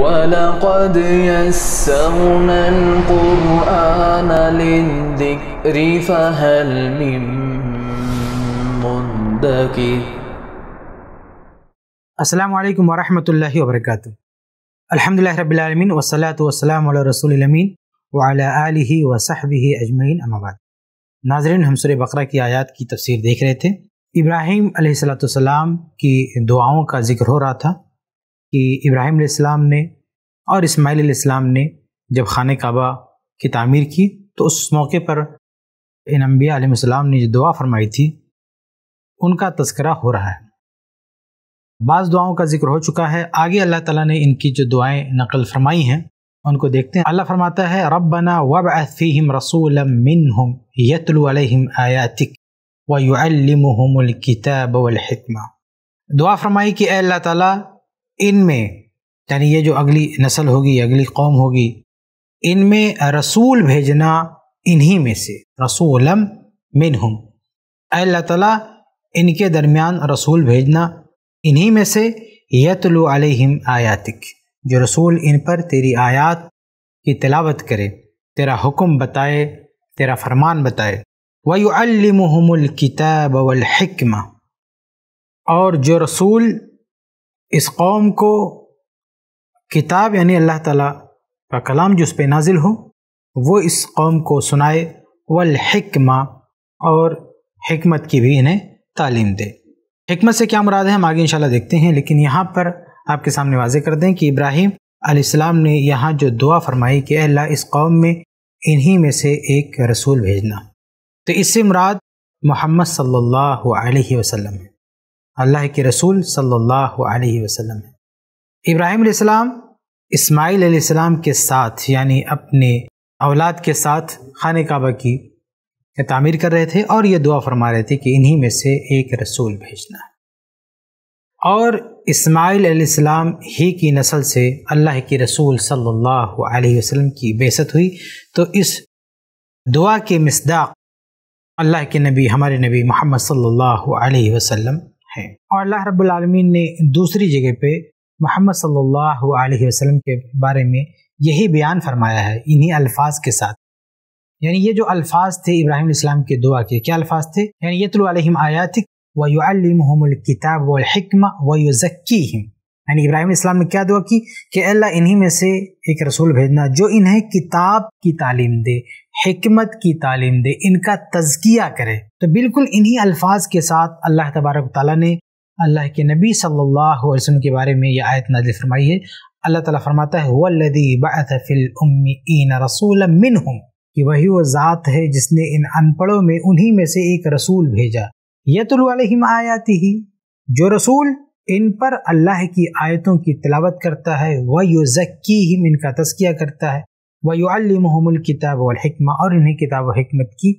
ولقد يسرنا القرآن للذكر فهل من مدكر السلام عليكم ورحمة الله وبركاته الحمد لله رب العالمين والصلاة والسلام على رسول الأمين وعلى آله وصحبه أجمعين أما بعد ناظرین ہم سورہ بقرہ کی آیات کی تفسیر دیکھ رہے تھے ابراہیم علیہ السلۃ والسلام کی دعاؤں کا ذکر ہو رہا تھا कि इब्राहिम इस्लाम ने और इस्माइल इस्लाम ने जब खान काबा की तमीर की तो उस मौके पर इन अम्बिया आलम ने जो दुआ फरमाई थी उनका तस्करा हो रहा है बाज़ दुआओं का जिक्र हो चुका है आगे अल्लाह ताला ने इनकी जो दुआएं नकल फरमाई हैं उनको देखते हैं अल्लाह फरमाता है रबना वब अफ़ीम रसूल मिन यतलम आयातिक वयुमकिताब दुआ फरमाई कि अल्लाह ताला इनमें यानी ये जो अगली नस्ल होगी अगली कौम होगी इनमें रसूल भेजना इन्हीं में से रसूलम हम अल्लाह तला इनके दरमियान रसूल भेजना इन्हीं में से यतलु अलैहिम आयातिक जो रसूल इन पर तेरी आयात की तिलावत करे तेरा हुक्म बताए तेरा फरमान बताए वयुअल्लिमुहुमुल किताब वल और जो रसूल इस कौम को किताब यानी अल्लाह ताला का कलाम जो उस पर नाजिल हो वो इस कौम को सुनाए वल हिकमा और हमत की भी इन्हें तालीम दे हमत से क्या मुराद है हम आगे इंशाल्लाह देखते हैं लेकिन यहाँ पर आपके सामने वाजे कर दें कि इब्राहिम अलैहिस्सलाम ने यहाँ जो दुआ फरमाई कि अल्लाह इस कौम में इन्हीं में से एक रसूल भेजना तो इससे मुराद मोहम्मद सल्लल्लाहु अलैहि वसल्लम है अल्लाह के रसूल सल्लल्लाहु अलैहि वसल्लम है इब्राहिम इस्लाम इस्माईल अलैहिस्सलाम के साथ यानी अपने औलाद के साथ खान काबा की तामीर कर रहे थे और ये दुआ फरमा रहे थे कि इन्हीं में से एक रसूल भेजना है और इस्माईल अलैहिस्सलाम ही की नस्ल से अल्लाह के रसूल सल्लल्लाहु अलैहि वसल्लम की बेसत हुई तो इस दुआ के मसदाक अल्लाह के नबी हमारे नबी मोहम्मद सल्लल्लाहु अलैहि वसल्लम है और अल्लाह रबालमीन ने दूसरी जगह पे मोहम्मद सल्ला वसलम के बारे में यही बयान फरमाया है इन्हीं अल्फाज के साथ यानी ये जो अल्फाज थे इब्राहिम इस्लाम के दुआ के क्या अल्फाज थे यानी यतलम आयातिक वयुमल किताब वलहकमा वयुज़क्की हिम यानी इब्राहिम इस्लाम ने क्या दुआ की कि अल्लाह इन्हीं में से एक रसूल भेजना जो इन्हें किताब की तालीम दे हमत की तालीम दे इनका तजकिया करे तो बिल्कुल इन्हीं अल्फाज के साथ अल्लाह तबारक ताली ने अल्लाह के नबी सल्लल्लाहु अलैहि वसल्लम के बारे में यह आयत नाजिल फरमाई है अल्लाह ताला फरमाता है वल्लदी बाफिल उम्मीन रसूल मिनहुम कि वही वो ज़ात है जिसने इन अनपढ़ों में उन्हीं में से एक रसूल भेजा यतुल आयाती ही जो रसूल इन पर अल्लाह की आयतों की तलावत करता है व जक्की ही इनका तस्किया करता है व युमल किताब वलहिकमा और इन्हें किताब व हमत की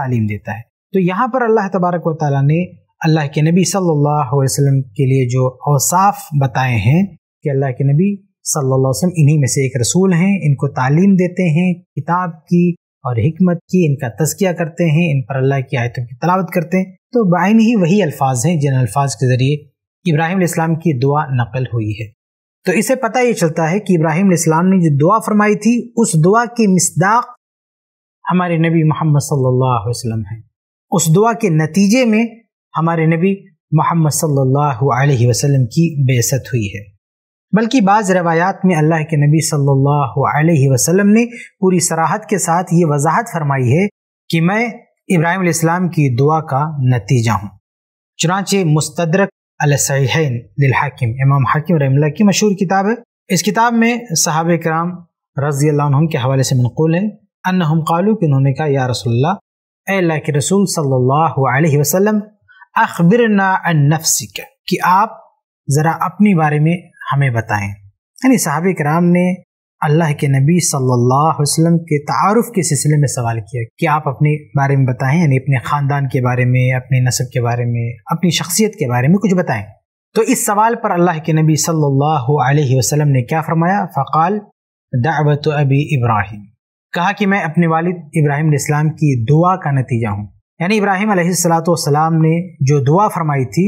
तालीम देता है तो यहाँ पर अल्लाह तबारक व ताली ने अल्लाह के नबी सल्लल्लाहु अलैहि वसल्लम के लिए जो अवसाफ बताए हैं कि अल्लाह के नबी सल्लल्लाहु अलैहि वसल्लम इन्हीं में से एक रसूल हैं इनको तालीम देते हैं किताब की और हमत की इनका तस्किया करते हैं इन पर अल्लाह की आयतों की तलावत करते हैं तो बाइन ही वही अल्फाज हैं जिन अल्फाज के ज़रिए इब्राहिम इस्लाम की दुआ नकल हुई है तो इसे पता ये चलता है कि इब्राहिम इस्लाम ने जो दुआ फरमाई थी उस दुआ की मिसदाक हमारे नबी मोहम्मद सल्लल्लाहु अलैहि वसल्लम है उस दुआ के नतीजे में हमारे नबी मोहम्मद सल्लल्लाहु अलैहि वसल्लम की बेसत हुई है बल्कि बाज़ रवायात में अल्लाह के नबी सल्लल्लाहु अलैहि वसल्लम ने पूरी सराहत के साथ ये वजाहत फरमाई है कि मैं इब्राहिम की दुआ का नतीजा हूँ चुनाचे मुस्तदरक अलसहीन दिलहाकिम इमाम हाकिम रहीमल्ला की मशहूर किताब है इस किताब में सहाब कराम रजी हम के हवाले से मनकूल है अन हम कालू कि उन्होंने कहा या रसोल्ला अल्लाह के रसूल सल्लल्लाहु अलैहि वसल्लम अखबिर नफसिक कि आप ज़रा अपने बारे में हमें बताएं यानी सहाब कराम ने अल्लाह के नबी सल्लल्लाहु अलैहि वसल्लम के तारफ़ के सिलसिले में सवाल किया कि आप अपने बारे में बताएं यानी अपने ख़ानदान के बारे में अपने नस्ब के बारे में अपनी शख्सियत के बारे में कुछ बताएं तो इस सवाल पर अल्लाह के नबी सल्लल्लाहु अलैहि वसल्लम ने क्या फरमाया फ़काल दावत अबी इब्राहिम कहा कि मैं अपने वालिद इब्राहिम इस्लाम की दुआ का नतीजा हूँ यानी इब्राहिम सलाम ने जो दुआ फरमाई थी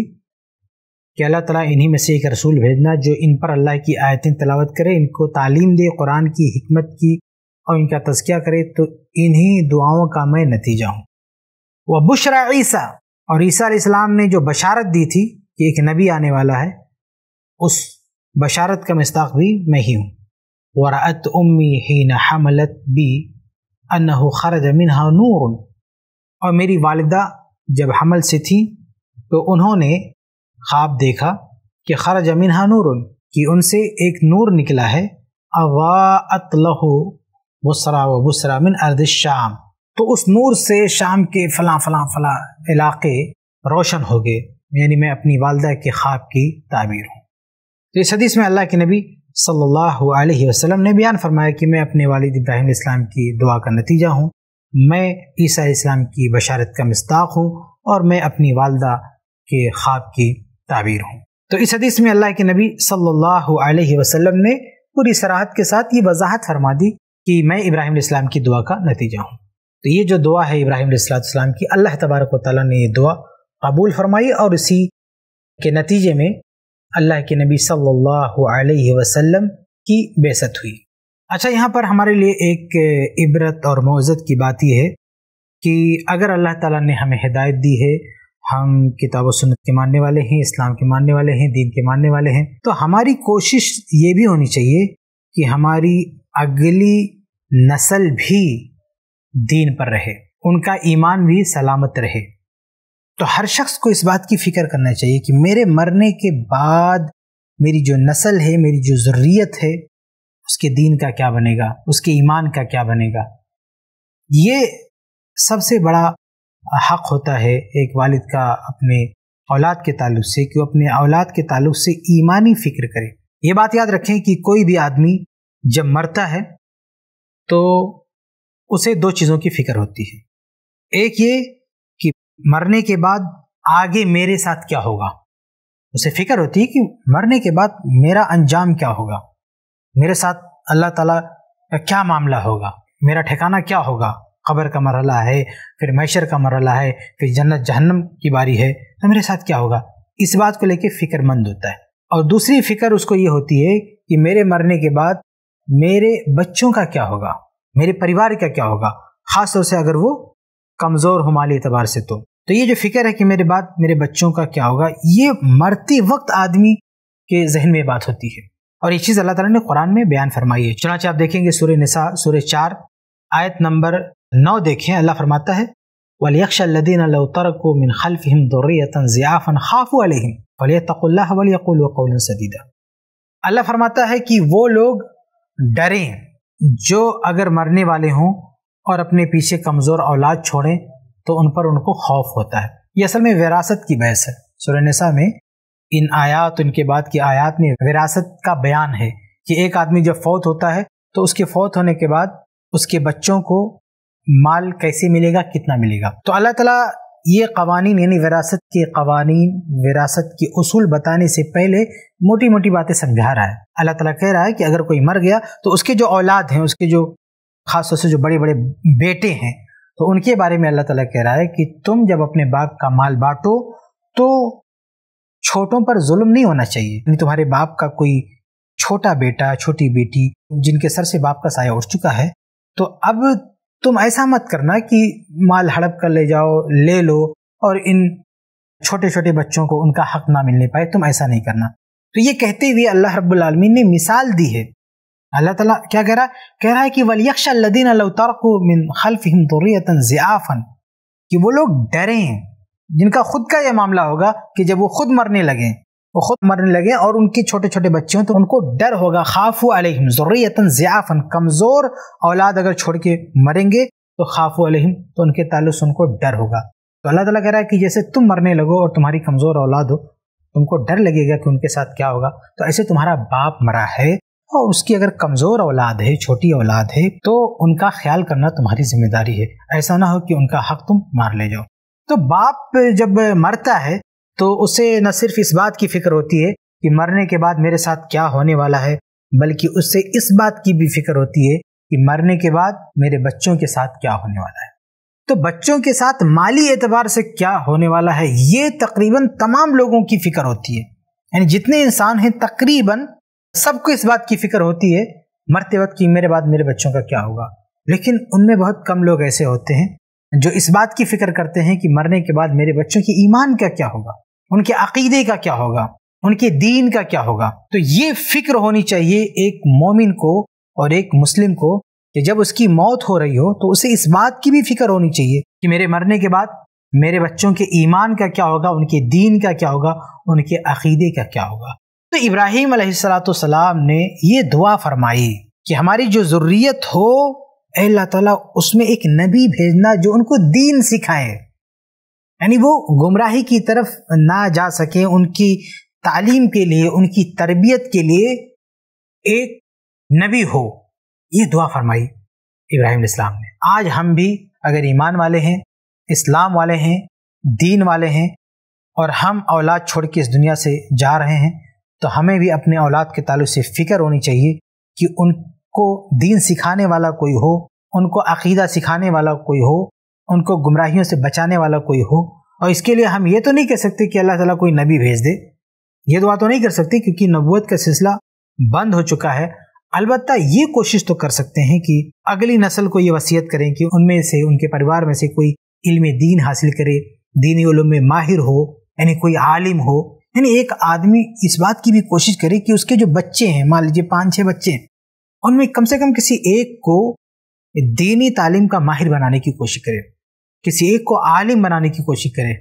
कि अल्लाह ताला इन्हीं में से एक रसूल भेजना जो इन पर अल्लाह की आयतें तलावत करे इनको तालीम दे कुरान की हमत की और इनका तस्किया करे तो इन्हीं दुआओं का मैं नतीजा हूँ वह बुशरा ईसा और ईसा इस्लाम ने जो बशारत दी थी कि एक नबी आने वाला है उस बशारत का मस्ताक भी मैं ही हूँ वरात उम्मी ही न हमलत बी अन खरज मिन नूर और मेरी वालदा जब हमल से थी तो उन्होंने ख्वाब देखा कि खर जमीन नूर कि उनसे एक नूर निकला है अवात लहू बुसरा व बुसरा मिन अर्द शाम तो उस नूर से शाम के फला फला फला इलाके रोशन हो गए यानी मैं अपनी वालदा के ख्वाब की ताबीर हूँ तो इस हदीस में अल्लाह के नबी सल्लल्लाहु अलैहि वसल्लम ने बयान फरमाया कि मैं अपने वालिद इब्राहिम इस्लाम की दुआ का नतीजा हूँ मैं ईसा इस्लाम की बशारत का मस्ताक हूँ और मैं अपनी वालदा के ख्वाब की ताबीर हूँ तो इस हदीस में अल्लाह के नबी सल्लल्लाहु अलैहि वसल्लम ने पूरी सराहत के साथ ये वजाहत फरमा दी कि मैं इब्राहिम इस्लाम की दुआ का नतीजा हूँ तो ये जो दुआ है इब्राहिम इस्लाम की अल्लाह तबारक ताली ने यह दुआ कबूल फरमाई और इसी के नतीजे में अल्लाह के नबी सल्लल्लाहु अलैहि वसल्लम की बेसत हुई अच्छा यहाँ पर हमारे लिए एक इबरत और मोज़त की बात यह है कि अगर अल्लाह ताला ने हमें हिदायत दी है हम किताब व सुन्नत के मानने वाले हैं इस्लाम के मानने वाले हैं दीन के मानने वाले हैं तो हमारी कोशिश ये भी होनी चाहिए कि हमारी अगली नस्ल भी दीन पर रहे उनका ईमान भी सलामत रहे तो हर शख्स को इस बात की फिक्र करना चाहिए कि मेरे मरने के बाद मेरी जो नस्ल है मेरी जो ज़रूरीत है उसके दीन का क्या बनेगा उसके ईमान का क्या बनेगा ये सबसे बड़ा हक़ होता है एक वालिद का अपने औलाद के ताल्लुक से कि वो अपने औलाद के ताल्लुक से ईमानी फ़िक्र करे ये बात याद रखें कि कोई भी आदमी जब मरता है तो उसे दो चीज़ों की फ़िक्र होती है एक ये कि मरने के बाद आगे मेरे साथ क्या होगा उसे फिक्र होती है कि मरने के बाद मेरा अंजाम क्या होगा मेरे साथ अल्लाह ताला क्या मामला होगा मेरा ठिकाना क्या होगा कब्र का मरहला है फिर मैशर का मरहला है फिर जन्नत जहन्नम की बारी है तो मेरे साथ क्या होगा इस बात को लेकर फ़िक्रमंद होता है और दूसरी फ़िक्र उसको ये होती है कि मेरे मरने के बाद मेरे बच्चों का क्या होगा मेरे परिवार का क्या होगा ख़ास तौर से अगर वो कमज़ोर हो माली एतबार से तो तो ये जो फिक्र है कि मेरे बाद मेरे बच्चों का क्या होगा ये मरते वक्त आदमी के जहन में बात होती है और ये चीज़ अल्लाह ताला ने कुरान में बयान फरमाई है चुनाच आप देखेंगे सूर्य निसा सूर्य चार आयत नंबर नौ देखें अल्लाह फरमाता है वलियक्षीन तरको मिन खलफ हम दुर्रियतन ज़ियाफ़न खाफ अलहम वलियतल्ला वलियकुल वकौल सदीदा अल्लाह फरमाता है कि वो लोग डरें जो अगर मरने वाले हों और अपने पीछे कमज़ोर औलाद छोड़ें तो उन पर उनको खौफ होता है ये असल में विरासत की बहस है सुरनसा में इन आयात इनके बाद की आयात में विरासत का बयान है कि एक आदमी जब फौत होता है तो उसके फौत होने के बाद उसके बच्चों को माल कैसे मिलेगा कितना मिलेगा तो अल्लाह ताला ये कवानीन यानी विरासत के कवानीन विरासत के असूल बताने से पहले मोटी मोटी बातें समझा रहा है अल्लाह ताला कह रहा है कि अगर कोई मर गया तो उसके जो औलाद हैं उसके जो खासतौर से जो बड़े बड़े बेटे हैं तो उनके बारे में अल्लाह ताला कह रहा है कि तुम जब अपने बाप का माल बांटो तो छोटों पर जुल्म नहीं होना चाहिए यानी तुम्हारे बाप का कोई छोटा बेटा छोटी बेटी जिनके सर से बाप का साया उठ चुका है तो अब तुम ऐसा मत करना कि माल हड़प कर ले जाओ ले लो और इन छोटे छोटे बच्चों को उनका हक ना मिलने पाए तुम ऐसा नहीं करना तो ये कहते हुए अल्लाह रबालमीन ने मिसाल दी है अल्लाह ताला क्या कह रहा है कह रहा है कि वलियक्ष लदीन को मिन खल्फ हिम ज़ियाफ़न कि वो लोग डरे हैं जिनका खुद का ये मामला होगा कि जब वो खुद मरने लगें वो खुद मरने लगे और उनके छोटे छोटे बच्चे हों तो उनको डर होगा खाफू अलहम ज़रूरतन ज़ियाफ़न कमज़ोर औलाद अगर छोड़ के मरेंगे तो खाफू अलहम तो उनके तालु से उनको डर होगा तो अल्लाह ताला कह रहा है कि जैसे तुम मरने लगो और तुम्हारी कमज़ोर औलाद हो तुमको डर लगेगा कि उनके साथ क्या होगा तो ऐसे तुम्हारा बाप मरा है और उसकी अगर कमज़ोर औलाद है छोटी औलाद है तो उनका ख्याल करना तुम्हारी जिम्मेदारी है ऐसा ना हो कि उनका हक तुम मार ले जाओ तो बाप जब मरता है तो उसे न सिर्फ इस बात की फिक्र होती है कि मरने के बाद मेरे साथ क्या होने वाला है बल्कि उससे इस बात की भी फिक्र होती है कि मरने के बाद मेरे बच्चों के साथ क्या होने वाला है तो बच्चों के साथ माली एतबार से क्या होने वाला है ये तकरीबन तमाम लोगों की फिक्र होती है यानी जितने इंसान हैं तकरीबन सबको इस बात की फिक्र होती है मरते वक्त कि मेरे बाद मेरे बच्चों का क्या होगा लेकिन उनमें बहुत कम लोग ऐसे होते हैं जो इस बात की फिक्र करते हैं कि मरने के बाद मेरे बच्चों की ईमान का क्या होगा उनके अकीदे का क्या होगा उनके दीन का क्या होगा तो ये फिक्र होनी चाहिए एक मोमिन को और एक मुस्लिम को कि जब उसकी मौत हो रही हो तो उसे इस बात की भी फिक्र होनी चाहिए कि मेरे मरने के बाद मेरे बच्चों के ईमान का क्या होगा उनके दीन का क्या होगा उनके अकीदे का क्या होगा तो इब्राहिम सलाम ने ये दुआ फरमाई कि हमारी जो ज़रूरीत हो अल्लाह ताला उसमें एक नबी भेजना जो उनको दीन सिखाए यानी वो गुमराही की तरफ ना जा सके उनकी तालीम के लिए उनकी तरबियत के लिए एक नबी हो ये दुआ फरमाई इब्राहिम इस्लाम ने आज हम भी अगर ईमान वाले हैं इस्लाम वाले हैं दीन वाले हैं और हम औलाद छोड़ के इस दुनिया से जा रहे हैं तो हमें भी अपने औलाद के तालु से फ़िक्र होनी चाहिए कि उनको दीन सिखाने वाला कोई हो उनको अकीदा सिखाने वाला कोई हो उनको गुमराहियों से बचाने वाला कोई हो और इसके लिए हम ये तो नहीं कह सकते कि अल्लाह ताला कोई नबी भेज दे ये दुआ तो नहीं कर सकते क्योंकि नबूत का सिलसिला बंद हो चुका है अलबत् ये कोशिश तो कर सकते हैं कि अगली नस्ल को ये वसीयत करें कि उनमें से उनके परिवार में से कोई इल्म दीन हासिल करे दीनी उलूम में माहिर हो यानी कोई आलिम हो यानी एक आदमी इस बात की भी कोशिश करे कि उसके जो बच्चे हैं मान लीजिए पाँच छः बच्चे हैं उनमें कम से कम किसी एक को दीनी तालीम का माहिर बनाने की कोशिश करे किसी एक को आलिम बनाने की कोशिश करें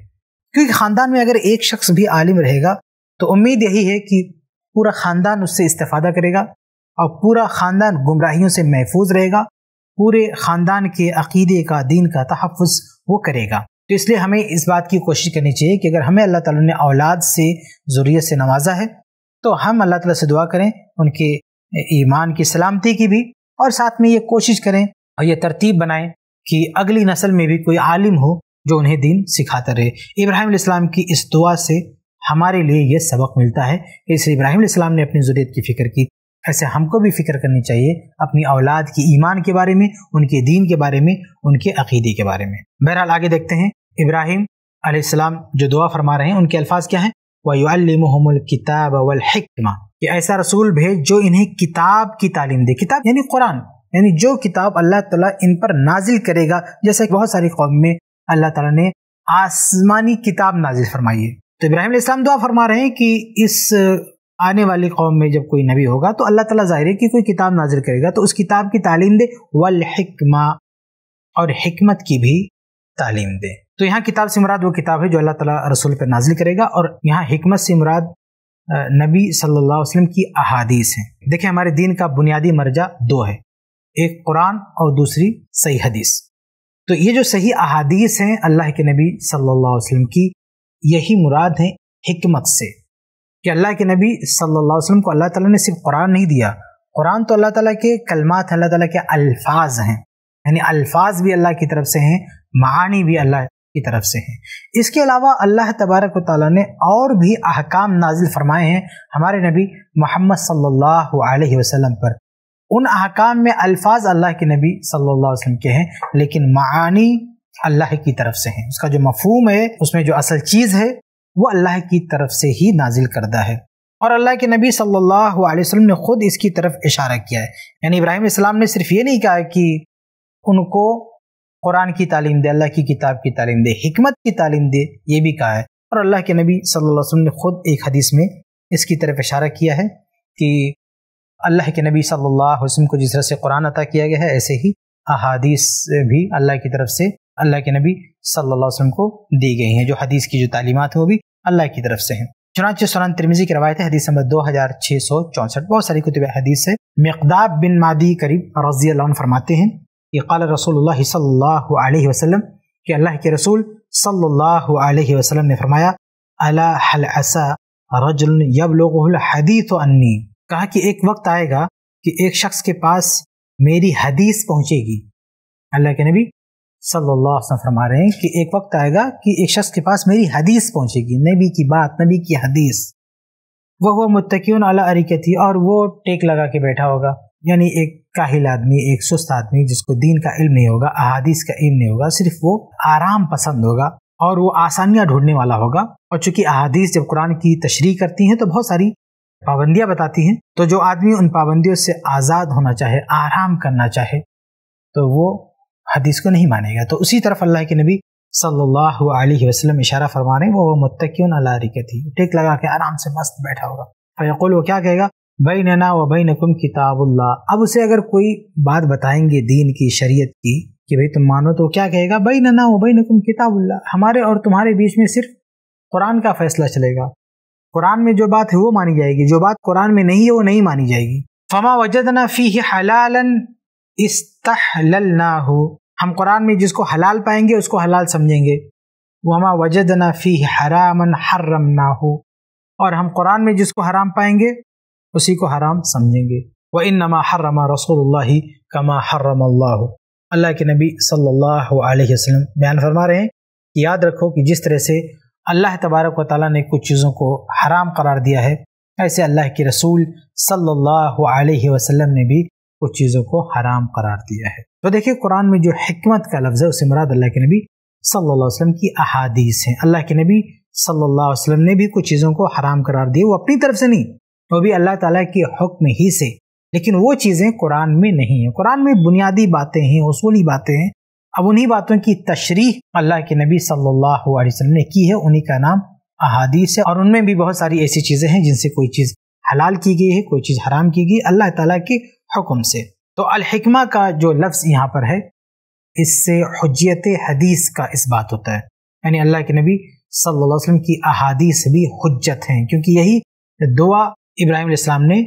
क्योंकि ख़ानदान में अगर एक शख्स भी आलिम रहेगा तो उम्मीद यही है कि पूरा ख़ानदान उससे इस्तेफादा करेगा और पूरा ख़ानदान गुमराहियों से महफूज रहेगा पूरे ख़ानदान के अकीदे का दीन का तहफ़ वो करेगा तो इसलिए हमें इस बात की कोशिश करनी चाहिए कि अगर हमें अल्लाह ताला ने औलाद से ज़रूरत से नवाजा है तो हम अल्लाह ताला से दुआ करें उनके ईमान की सलामती की भी और साथ में ये कोशिश करें और ये तरतीब बनाएं कि अगली नस्ल में भी कोई आलिम हो जो उन्हें दीन सिखाता रहे इब्राहिम इस्लाम की इस दुआ से हमारे लिए यह सबक मिलता है कि इसे इब्राहिम इस्लाम ने अपनी ज़रूरत की फ़िक्र की ऐसे हमको भी फिक्र करनी चाहिए अपनी औलाद की ईमान के बारे में उनके दीन के बारे में उनके अकीदे के बारे में बहरहाल आगे देखते हैं इब्राहिम आसमाम जो दुआ फरमा रहे हैं उनके अल्फाज क्या हैं वायुमल किताब वल हिकमा ऐसा रसूल भेज जो इन्हें किताब की तालीम दे किताब यानी कुरान यानी जो किताब अल्लाह ताला इन पर नाजिल करेगा जैसे बहुत सारी कौम में अल्लाह ताला ने आसमानी किताब नाजिल फरमाई है तो इब्राहिम इस्लाम दुआ फरमा रहे हैं कि इस आने वाली कौम में जब कोई नबी होगा तो अल्लाह ताला जाहिर है कि कोई किताब नाजिल करेगा तो उस किताब की तालीम दे वल और हमत की भी तालीम दे तो यहाँ किताब से मुराद वो किताब है जो अल्लाह ताला रसूल पर नाजिल करेगा और यहाँ हमत से मुराद नबी सल्लल्लाहु अलैहि वसल्लम की अहादीस है देखिए हमारे दीन का बुनियादी मर्जा दो है एक कुरान और दूसरी सही हदीस तो ये जो सही अहादीस हैं अल्लाह के नबी सल्लल्लाहु अलैहि वसल्लम की यही मुराद है हिकमत से कि अल्लाह के नबी सल्लल्लाहु अलैहि वसल्लम को अल्लाह ताला ने सिर्फ कुरान नहीं दिया कुरान तो अल्लाह ताला के कलमात अल्लाह ताला के अल्फाज हैं यानी अल्फाज भी अल्लाह की तरफ से हैं मानी भी अल्लाह की तरफ से हैं इसके अलावा अल्लाह तबारक ताली ने और भी अहकाम नाजिल फरमाए हैं हमारे नबी मोहम्मद सल्लल्लाहु अलैहि वसल्लम पर उन अहकाम में अल्फाज अल्लाह के नबी सल्लल्लाहु अलैहि वसल्लम के हैं लेकिन मानी अल्लाह की तरफ से हैं उसका जो मफहूम है उसमें जो असल चीज़ है वो अल्लाह की तरफ से ही नाजिल करदा है और अल्लाह के नबी सल्लल्लाहु अलैहि वसल्लम ने खुद इसकी तरफ इशारा किया है यानी इब्राहिम इस्लाम ने सिर्फ ये नहीं कहा कि उनको कुरान की तालीम दे अल्लाह की किताब की तालीम दे हमत की तालीम दे ये भी कहा है और अल्लाह के नबी सल्लल्लाहु अलैहि वसल्लम ने खुद एक हदीस में इसकी तरफ इशारा किया है कि अल्लाह के नबी सल्लल्लाहु अलैहि वसल्लम को जिस तरह से कुरान अता किया गया है ऐसे ही अहादीस भी अल्लाह की तरफ से अल्लाह के नबी सल्लल्लाहु अलैहि वसल्लम को दी गई हैं जो हदीस की जो तालीमत है वो भी अल्लाह की तरफ से हैं चुनाच सुरान तिरमिजी की रवायत है हदीस नंबर दो हज़ार छः सौ चौंसठ बहुत सारी कुतब हदीस है मकदाब बिन मादी करीब रजी फरमाते हैं कि कल रसूल सल्लल्लाहु अलैहि वसल्लम कि अल्लाह के रसूल सल्लल्लाहु अलैहि वसल्लम ने फरमाया अला हल असा रजुल यब लोग हदीत अन्नी कहा कि एक वक्त आएगा कि एक शख्स के पास मेरी हदीस पहुंचेगी अल्लाह के नबी सल्लल्लाहु अलैहि वसल्लम फरमा रहे हैं कि एक वक्त आएगा कि एक शख्स के पास मेरी हदीस पहुंचेगी नबी की बात नबी की हदीस वह हुआ मुतकीन अला थी और वो टेक लगा के बैठा होगा यानी एक काहिल आदमी एक सुस्त आदमी जिसको दीन का इल्म नहीं होगा अहादीस का इल्म नहीं होगा सिर्फ वो आराम पसंद होगा और वो आसानियाँ ढूंढने वाला होगा और चूंकि अहादीस जब कुरान की तशरी करती हैं तो बहुत सारी पाबंदियां बताती हैं तो जो आदमी उन पाबंदियों से आज़ाद होना चाहे आराम करना चाहे तो वो हदीस को नहीं मानेगा तो उसी तरफ अल्लाह के नबी सल्लल्लाहु अलैहि वसल्लम इशारा फरमा रहे हैं वो मुतक्यून अलारिक थी टेक लगा के आराम से मस्त बैठा होगा फ़ैकुल वो क्या कहेगा भई नना व भई नकुम किताबुल्ला अब उसे अगर कोई बात बताएंगे दीन की शरीयत की कि भाई तुम मानो तो क्या कहेगा भई नना व भई नकुम किताबुल्ला हमारे और तुम्हारे बीच में सिर्फ कुरान का फैसला चलेगा कुरान में जो बात है वो मानी जाएगी जो बात कुरान में नहीं है वो नहीं मानी जाएगी फमा वजदना फ़ी हलालन इस्तहललना हो हम कुरान में जिसको हलाल पाएंगे उसको हलाल समझेंगे वमा वजदना फ़ी हरामन हर्रम ना हो और हम कुरान में जिसको हराम पाएंगे उसी को हराम समझेंगे व इन नमा हर्रमा रसोल्ला कमा हर्रम अल्लाह अल्लाह के नबी सल्लल्लाहु अलैहि वसल्लम बयान फरमा रहे हैं कि याद रखो कि जिस तरह से अल्लाह तबारक व ताली ने कुछ चीज़ों को हराम करार दिया है ऐसे अल्लाह के रसूल सल्लल्लाहु अलैहि वसल्लम ने भी कुछ चीज़ों को हराम करार दिया है तो देखिए कुरान में जो हमत का लफ्ज़ है उस मुराद अल्लाह के नबी सल्लल्लाहु अलैहि वसल्लम की अहादीस हैं अल्लाह के नबी सल्लल्लाहु अलैहि वसल्लम ने भी कुछ चीज़ों को हराम करार दिए वो अपनी तरफ से नहीं वो भी अल्लाह ताला के हुक्म ही से लेकिन वो चीज़ें कुरान में नहीं हैं कुरान में बुनियादी बातें हैं उसूली बातें हैं अब उन्हीं बातों की तशरी अल्लाह के नबी सल्लल्लाहु अलैहि वसल्लम ने की है उन्हीं का नाम अहादीस है और उनमें भी बहुत सारी ऐसी चीज़ें हैं जिनसे कोई चीज़ हलाल की गई है कोई चीज़ हराम की गई अल्लाह ताला के हुक्म से तो अलहिकमा का जो लफ्ज़ यहाँ पर है इससे हजयत हदीस का इस बात होता है यानी अल्लाह के नबी सल्लल्लाहु अलैहि वसल्लम की अहादीस भी हजत हैं क्योंकि यही दुआ इब्राहिम ने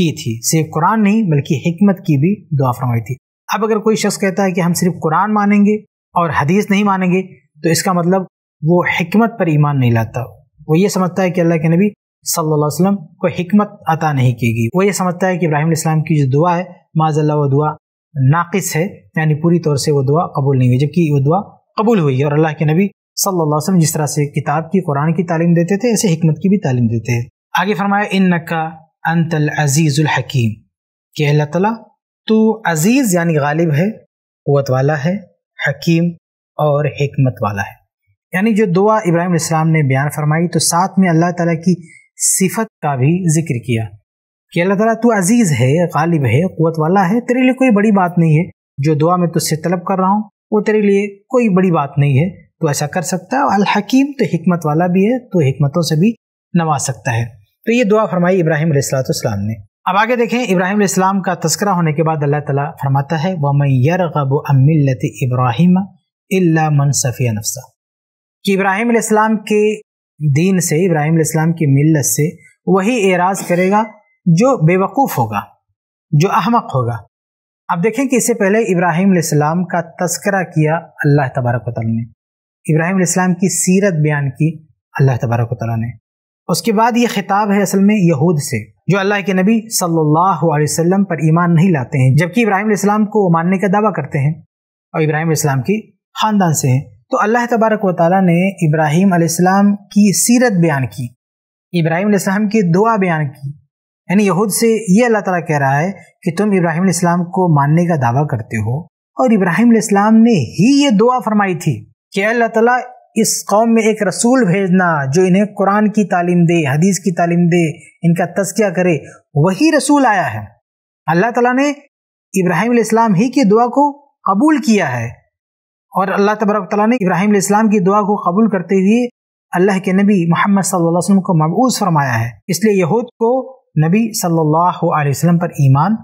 की थी सिर्फ कुरान नहीं बल्कि हमत की भी दुआ फरमाई थी अब अगर कोई शख्स कहता है कि हम सिर्फ कुरान मानेंगे और हदीस नहीं मानेंगे तो इसका मतलब वो हमत पर ईमान नहीं लाता वो ये समझता है कि अल्लाह के नबी सल्लल्लाहु अलैहि वसल्लम को हमत अता नहीं की गई वो ये समझता है कि इब्राहिम इस्लाम की जो दुआ है माजल्ला वो दुआ नाकिस है यानी पूरी तौर से वो दुआ कबूल नहीं हुई जबकि वो दुआ कबूल हुई है और अल्लाह के नबी सल्लल्लाहु अलैहि वसल्लम जिस तरह से किताब की कुरान की तालीम देते थे ऐसे हमत की भी तालीम देते हैं आगे फरमाया इन नक्का अंतल अजीज़ुल हकीम कि अल्लाह तला तो अजीज़ यानी गालिब है क़वत वाला है हकीम और हमत वाला है यानी जो दुआ इब्राहिम इस्लाम ने बयान फरमाई तो साथ में अल्लाह ताला की सिफत का भी जिक्र किया कि अल्लाह ताला तू अजीज़ है गालिब है क़वत वाला है तेरे लिए कोई बड़ी बात नहीं है जो दुआ मैं तुझसे तलब कर रहा हूँ वो तेरे लिए कोई बड़ी बात नहीं है तो ऐसा कर सकता है अलहकीम तो हमत वाला भी है तो हमतों से भी नवाज सकता है तो ये दुआ फरमाई इब्राहिम सलाम ने अब आगे देखें इब्राहिम इस्लाम का तस्करा होने के बाद अल्लाह ताला फरमाता है वमन यरगब अमिलत इब्राहिम इल्ला मन सफ़िया नफसा कि इब्राहिम इस्लाम के दीन से इब्राहिम इस्लाम की मिलत से वही एराज करेगा जो बेवकूफ़ होगा जो अहमक होगा अब देखें कि इससे पहले इब्राहिम इस्लाम का तस्करा किया अल्लाह तबारक ने इब्राहिम इस्लाम की सीरत बयान की अल्लाह तबारक ने उसके बाद ये खिताब है असल में यहूद से जो अल्लाह के नबी सल्लल्लाहु अलैहि वसल्लम पर ईमान नहीं लाते हैं जबकि इब्राहिम इस्लाम को मानने का दावा करते हैं और इब्राहिम इस्लाम की ख़ानदान से हैं तो अल्लाह तबारक व ताली ने इब्राहिम आलाम की सीरत बयान की इब्राहिम आसमाम की दुआ बयान की यानी यहूद से ये अल्लाह ताला कह रहा है कि तुम इब्राहिम इस्लाम को मानने का दावा करते हो और इब्राहिम इस्लाम ने ही ये दुआ फरमाई थी कि अल्लाह ताला इस कौम में एक रसूल भेजना जो इन्हें कुरान की तालीम दे हदीस की तालीम दे इनका तस्किया करे वही रसूल आया है अल्लाह ताला ने इब्राहिम इस्लाम ही की दुआ को कबूल किया है और अल्लाह तबरक ताली ने इब्राहिम इस्लाम की दुआ को कबूल करते हुए अल्लाह के नबी मोहम्मद वसल्लम को मबूज़ फरमाया है इसलिए यहूद को नबी सल्लाम पर ईमान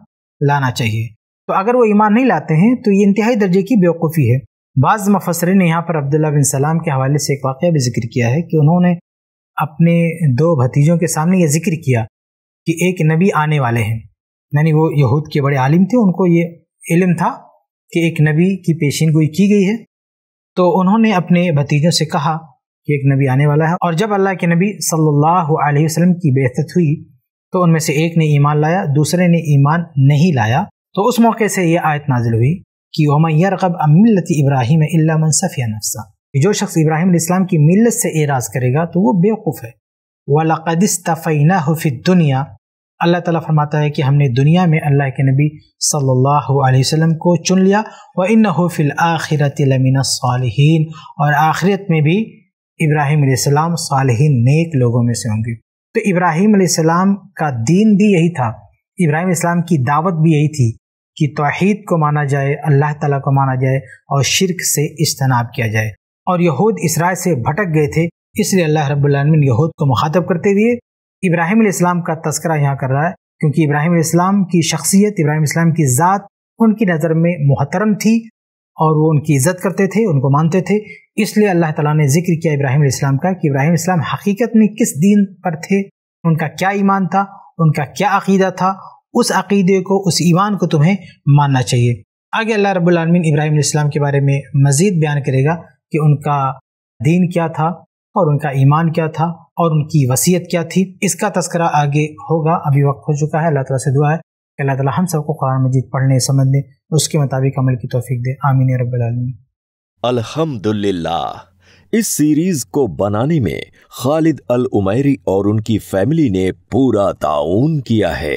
लाना चाहिए तो अगर वो ईमान नहीं लाते हैं तो ये इंतहाई दर्जे की बेवकूफ़ी है बाज़ मुफसरिन ने यहाँ पर अब्दुल्ला बिन सलाम के हवाले से एक वाक़ भी जिक्र किया है कि उन्होंने अपने दो भतीजों के सामने ये जिक्र किया कि एक नबी आने वाले हैं यानी वो यहूद के बड़े आलिम थे उनको ये इलम था कि एक नबी की पेशीन गोई की गई है तो उन्होंने अपने भतीजों से कहा कि एक नबी आने वाला है और जब अल्लाह के नबी सल्लल्लाहु अलैहि वसल्लम की बेहतर हुई तो उनमें से एक ने ईमान लाया दूसरे ने ईमान नहीं लाया तो उस मौके से ये आयत नाजिल हुई कि वमा यरगब अमिलत इब्राहिम मन नफसा कि जो शख्स इब्राहिम इस्लाम की मिलत से एराज़ करेगा तो वो बेवकूफ़ है वालकदस्तफ़ैना हफ़िद दुनिया अल्लाह ताला फरमाता है कि हमने दुनिया में अल्लाह के नबी सल्लल्लाहु अलैहि वसल्लम को चुन लिया व इन फिल आखिरत लमिन सालहीन और आखिरत में भी इब्राहिम सलाम सालहीन नेक लोगों में से होंगे तो इब्राहिम सलाम का दीन भी यही था इब्राहिम इस्लाम की दावत भी यही थी कि तोहहीद को माना जाए अल्लाह ताला को माना जाए और शिरक से इज्तनाब किया जाए और यहूद इसराइल से भटक गए थे इसलिए अल्लाह रब्लमिन यहूद को मुखातब करते हुए इब्राहिम इस्लाम का तस्करा यहाँ कर रहा है क्योंकि इब्राहिम इस्लाम की शख्सियत इब्राहिम इस्लाम की ज़ात उनकी नज़र में मोहतरम थी और वो उनकी इज्जत करते थे उनको मानते थे इसलिए अल्लाह ताला ने जिक्र किया इब्राहिम इस्लाम का कि इब्राहिम इस्लाम हकीकत में किस दीन पर थे उनका क्या ईमान था उनका क्या अकीदा था उस अकीदे को उस ईमान को तुम्हें मानना चाहिए आगे अल्लाह रबालमीन इब्राहिम इस्लाम के बारे में मज़ीद बयान करेगा कि उनका दीन क्या था और उनका ईमान क्या था और उनकी वसीयत क्या थी इसका तस्करा आगे होगा अभी वक्त हो चुका है अल्लाह ताला से दुआ है कि अल्लाह ताला हम सबको कुरान मजीद पढ़ने समझने उसके मुताबिक अमल की तोफीक दे आमीन रबालमीन अल्हम्दुलिल्लाह इस सीरीज को बनाने में खालिद अल उमैरी और उनकी फैमिली ने पूरा ताउन किया है